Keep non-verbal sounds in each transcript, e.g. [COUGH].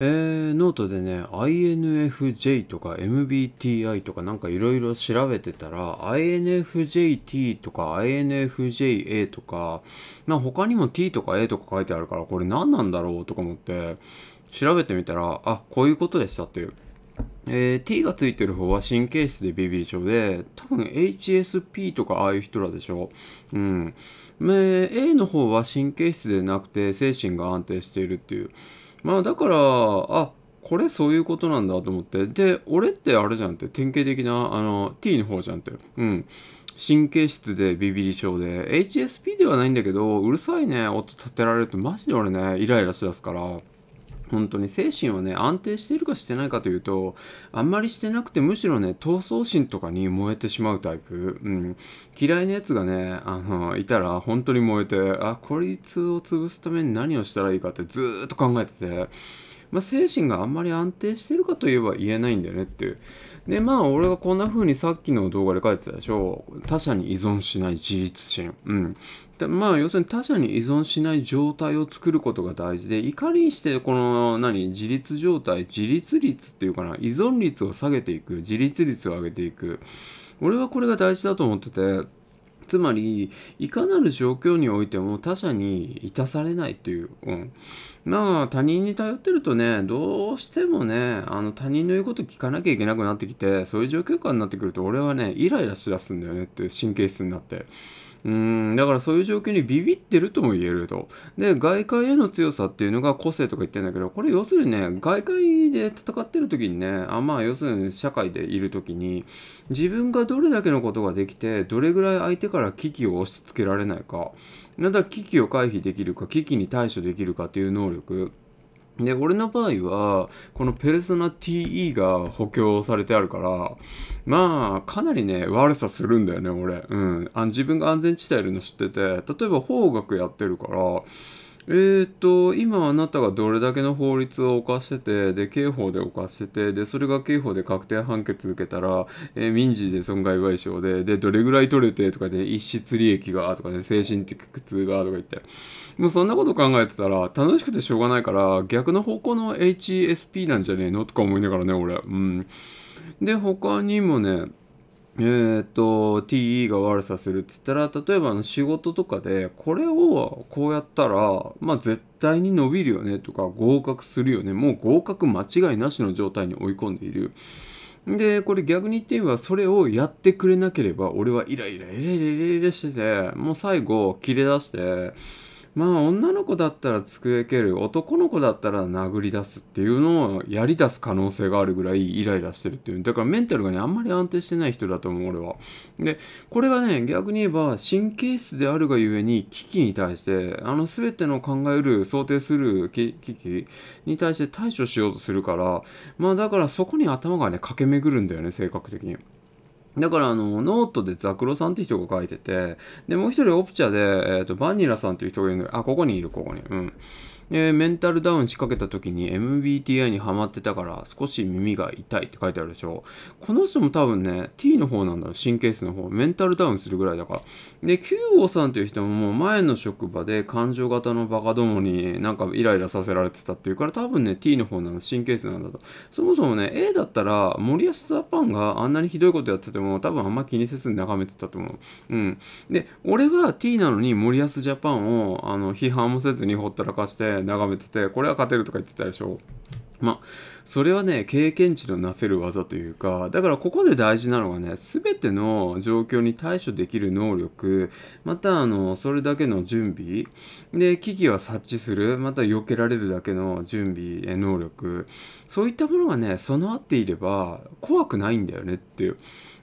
えー、ノートでね、INFJ とか MBTI とかなんかいろいろ調べてたら、INFJT とか INFJA とか、まあ、他にも T とか A とか書いてあるから、これ何なんだろうとか思って、調べてみたら、あ、こういうことでしたっていう。えー、T がついてる方は神経質でビビり症で、多分 HSP とかああいう人らでしょ。うん。で、A の方は神経質でなくて精神が安定しているっていう。まあだからあこれそういうことなんだと思ってで俺ってあれじゃんって典型的なあの T の方じゃんってうん神経質でビビり症で HSP ではないんだけどうるさいね音立てられるとマジで俺ねイライラしだすから。本当に精神はね、安定しているかしてないかというと、あんまりしてなくて、むしろね、闘争心とかに燃えてしまうタイプ。うん。嫌いなやつがね、あの、いたら本当に燃えて、あ、こいつを潰すために何をしたらいいかってずーっと考えてて、まあ、精神があんまり安定してるかといえば言えないんだよねっていう。で、まあ、俺がこんな風にさっきの動画で書いてたでしょ。他者に依存しない自立心。うん。まあ要するに他者に依存しない状態を作ることが大事で怒りにしてこの何自立状態自立率っていうかな依存率を下げていく自立率を上げていく俺はこれが大事だと思っててつまりいかなる状況においても他者に致されないという、うん、まあ他人に頼ってるとねどうしてもねあの他人の言うこと聞かなきゃいけなくなってきてそういう状況下になってくると俺はねイライラしだすんだよねっていう神経質になって。うん、だからそういう状況にビビってるとも言えると。で、外界への強さっていうのが個性とか言ってんだけど、これ要するにね、外界で戦ってる時にね、あまあ要するに社会でいる時に、自分がどれだけのことができて、どれぐらい相手から危機を押し付けられないか、なんだ危機を回避できるか、危機に対処できるかっていう能力。で、俺の場合は、このペルソナ TE が補強されてあるから、まあ、かなりね、悪さするんだよね、俺。うん。あ自分が安全地帯いるの知ってて、例えば方角やってるから、えっ、と、今あなたがどれだけの法律を犯してて、で、刑法で犯してて、で、それが刑法で確定判決受けたら、えー、民事で損害賠償で、で、どれぐらい取れてとかで、一失利益が、とかね、精神的苦痛が、とか言って。もうそんなこと考えてたら、楽しくてしょうがないから、逆の方向の HSP なんじゃねえのとか思いながらね、俺。うん。で、他にもね、えー、っと TE が悪さするっつったら例えばの仕事とかでこれをこうやったらまあ絶対に伸びるよねとか合格するよねもう合格間違いなしの状態に追い込んでいる。で、これ逆に言ってみれば、それをやってくれなければ、俺はイライライライライライラしてて、もう最後、切れ出して、まあ女の子だったら机蹴る男の子だったら殴り出すっていうのをやり出す可能性があるぐらいイライラしてるっていうだからメンタルがねあんまり安定してない人だと思う俺はでこれがね逆に言えば神経質であるがゆえに危機に対してあの全ての考える想定する危機に対して対処しようとするからまあだからそこに頭がね駆け巡るんだよね性格的に。だからあの、ノートでザクロさんって人が書いてて、で、もう一人オプチャで、えっ、ー、と、バニラさんっていう人がいるのあ、ここにいる、ここに。うん。で、メンタルダウン仕掛けた時に MBTI にハマってたから少し耳が痛いって書いてあるでしょ。この人も多分ね、T の方なんだろう、神経質の方。メンタルダウンするぐらいだから。で、9号さんという人ももう前の職場で感情型のバカどもになんかイライラさせられてたっていうから多分ね、T の方なの、神経質なんだと。そもそもね、A だったら森保ジャパンがあんなにひどいことやってても多分あんま気にせずに眺めてたと思う。うん。で、俺は T なのに森保ジャパンをあの批判もせずにほったらかして、眺めてて、これは勝てるとか言ってたでしょ。まあ、それはね、経験値のなせる技というか、だからここで大事なのがね、全ての状況に対処できる能力、また、あの、それだけの準備、で、危機は察知する、また避けられるだけの準備、能力、そういったものがね、備わっていれば、怖くないんだよねっていう。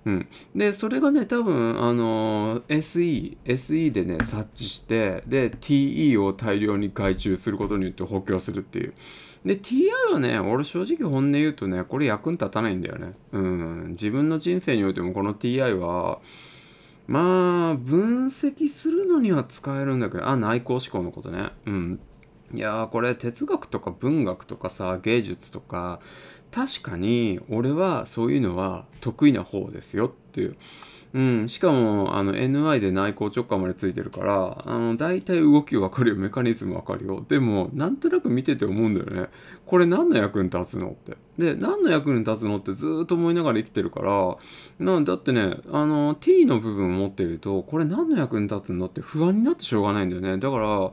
うん、でそれがね多分あの SE, SE でね察知してで TE を大量に外注することによって補強するっていうで TI はね俺正直本音言うとねこれ役に立たないんだよねうん自分の人生においてもこの TI はまあ分析するのには使えるんだけどあ内向思考のことねうんいやこれ哲学とか文学とかさ芸術とか確かに俺はそういうのは得意な方ですよっていう。うん、しかもあの NI で内向直下までついてるからあの大体動き分かるよメカニズム分かるよでもなんとなく見てて思うんだよねこれ何の役に立つのってで何の役に立つのってずっと思いながら生きてるからなだってねあの T の部分を持ってるとこれ何の役に立つのって不安になってしょうがないんだよねだから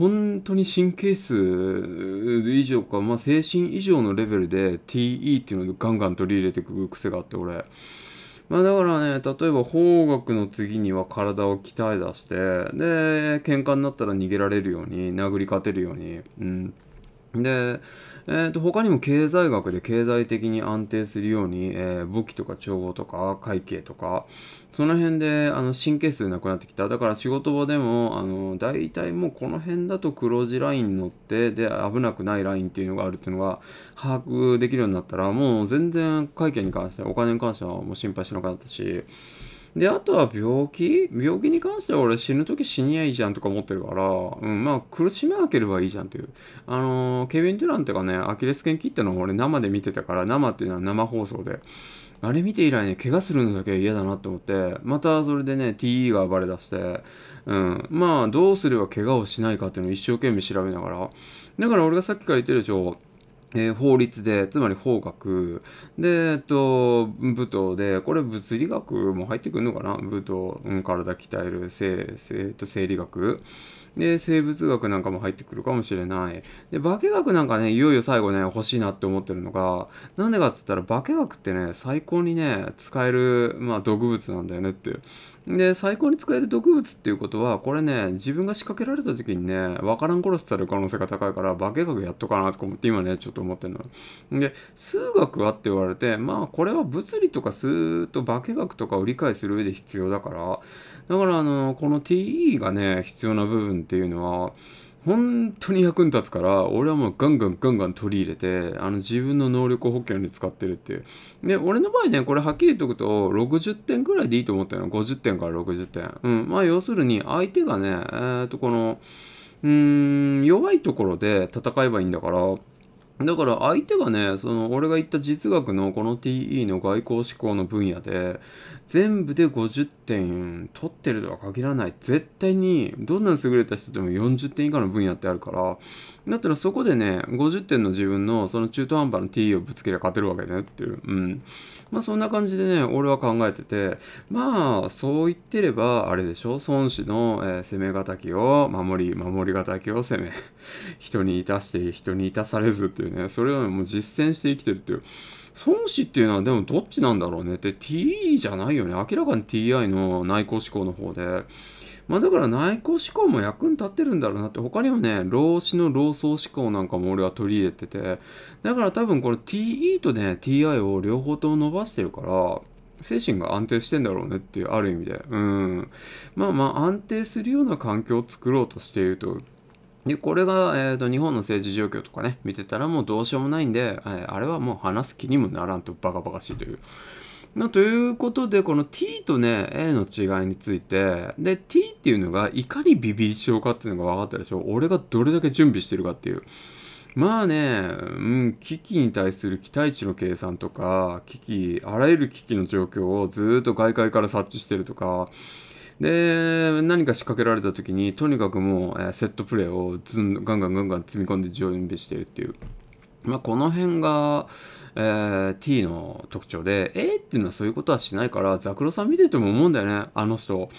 本当に神経質以上か、まあ、精神以上のレベルで TE っていうのをガンガン取り入れていく癖があって俺。まあだからね、例えば方角の次には体を鍛え出して、で、喧嘩になったら逃げられるように、殴り勝てるように、うん。で、えー、と他にも経済学で経済的に安定するように、えー、武器とか帳簿とか会計とかその辺であの神経数なくなってきただから仕事場でもあの大体もうこの辺だと黒字ラインに乗ってで危なくないラインっていうのがあるっていうのが把握できるようになったらもう全然会計に関してお金に関してはもう心配しなくなったしで、あとは病気病気に関しては俺死ぬ時死にゃいいじゃんとか思ってるから、うん、まあ苦しめなければいいじゃんっていう。あのー、ケビン・デュランとかね、アキレス腱切ったのを俺生で見てたから、生っていうのは生放送で。あれ見て以来ね、怪我するのだけは嫌だなと思って、またそれでね、TE が暴れ出して、うん、まあどうすれば怪我をしないかっていうのを一生懸命調べながら。だから俺がさっきから言ってるでしょ、えー、法律で、つまり法学。で、えっと、武闘で、これ物理学も入ってくるのかな武闘、うん、体鍛える、生、生、と生理学。で、生物学なんかも入ってくるかもしれない。で、化学なんかね、いよいよ最後ね、欲しいなって思ってるのが、なんでかっつったら化学ってね、最高にね、使える、まあ、毒物なんだよねって。で、最高に使える毒物っていうことは、これね、自分が仕掛けられた時にね、わからん殺される可能性が高いから、化学やっとかなとか思って、今ね、ちょっと思ってるの。で、数学はって言われて、まあ、これは物理とか数と化学とかを理解する上で必要だから、だから、あの、この TE がね、必要な部分っていうのは、本当に役に立つから俺はもうガンガンガンガン取り入れてあの自分の能力補強に使ってるっていうで俺の場合ねこれはっきり言っとくと60点ぐらいでいいと思ったの50点から60点うんまあ要するに相手がねえっ、とこのうーん弱いところで戦えばいいんだからだから相手がね、その俺が言った実学のこの TE の外交志向の分野で、全部で50点取ってるとは限らない。絶対に、どんなに優れた人でも40点以下の分野ってあるから、だったらそこでね、50点の自分のその中途半端な TE をぶつけりゃ勝てるわけねっていう。うん。まあそんな感じでね、俺は考えてて、まあそう言ってれば、あれでしょ、孫子の、えー、攻め敵を守り、守り敵を攻め、人にいたして、人にいたされずっていうね、それをもう実践して生きてるっていう。孫子っていうのはでもどっちなんだろうねって TE じゃないよね。明らかに TI の内向思考の方で。まあだから内向思考も役に立ってるんだろうなって、他にもね、老子の老僧思考なんかも俺は取り入れてて、だから多分これ TE とね、TI を両方とも伸ばしてるから、精神が安定してんだろうねっていう、ある意味で。うん。まあまあ安定するような環境を作ろうとしていると。で、これが、えーと、日本の政治状況とかね、見てたらもうどうしようもないんで、えー、あれはもう話す気にもならんとバカバカしいという。まということで、この t とね、a の違いについて、で、t っていうのがいかにビビり症かっていうのが分かったでしょ俺がどれだけ準備してるかっていう。まあね、うん、危機に対する期待値の計算とか、危機、あらゆる危機の状況をずっと外界から察知してるとか、で、何か仕掛けられた時に、とにかくもう、えセットプレーをずんガンガンガンガン積み込んで準備しているっていう。まあ、この辺が、えー、T の特徴で、えー、っていうのはそういうことはしないから、ザクロさん見てても思うんだよね、あの人。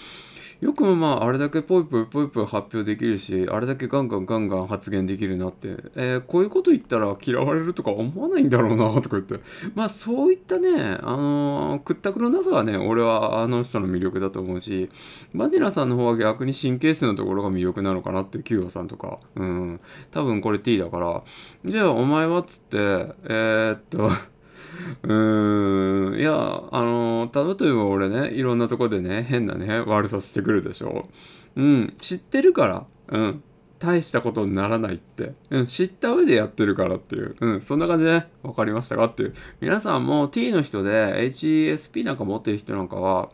よくまああれだけポイポイポイポイ発表できるしあれだけガンガンガンガン発言できるなって、えー、こういうこと言ったら嫌われるとか思わないんだろうなとか言ってまあそういったねあのー、屈託のなさはね俺はあの人の魅力だと思うしバニラさんの方は逆に神経質なところが魅力なのかなってキューオさんとかうん多分これ T だからじゃあお前はっつってえー、っと [LAUGHS] うーんいやあの例えば俺ね、いろんなとこでね、変なね、悪さしてくるでしょ。うん、知ってるから、うん、大したことにならないって、うん、知った上でやってるからっていう、うん、そんな感じで、ね、分かりましたかっていう。皆さんも T の人で HESP なんか持ってる人なんかは、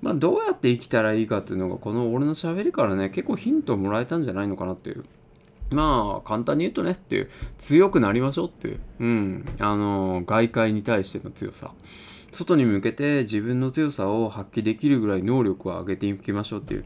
まあ、どうやって生きたらいいかっていうのが、この俺の喋りからね、結構ヒントをもらえたんじゃないのかなっていう。まあ、簡単に言うとねっていう、強くなりましょうっていう、うん、あのー、外界に対しての強さ。外に向けて自分の強さを発揮できるぐらい能力を上げていきましょうっていう。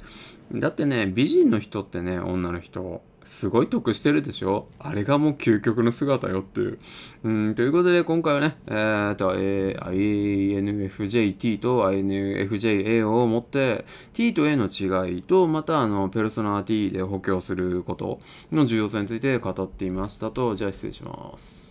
だってね、美人の人ってね、女の人、すごい得してるでしょあれがもう究極の姿よっていう。うん、ということで今回はね、えー、と、A、INFJT と INFJA を持って、T と A の違いと、またあの、ペルソナ T で補強することの重要性について語っていましたと、じゃあ失礼します。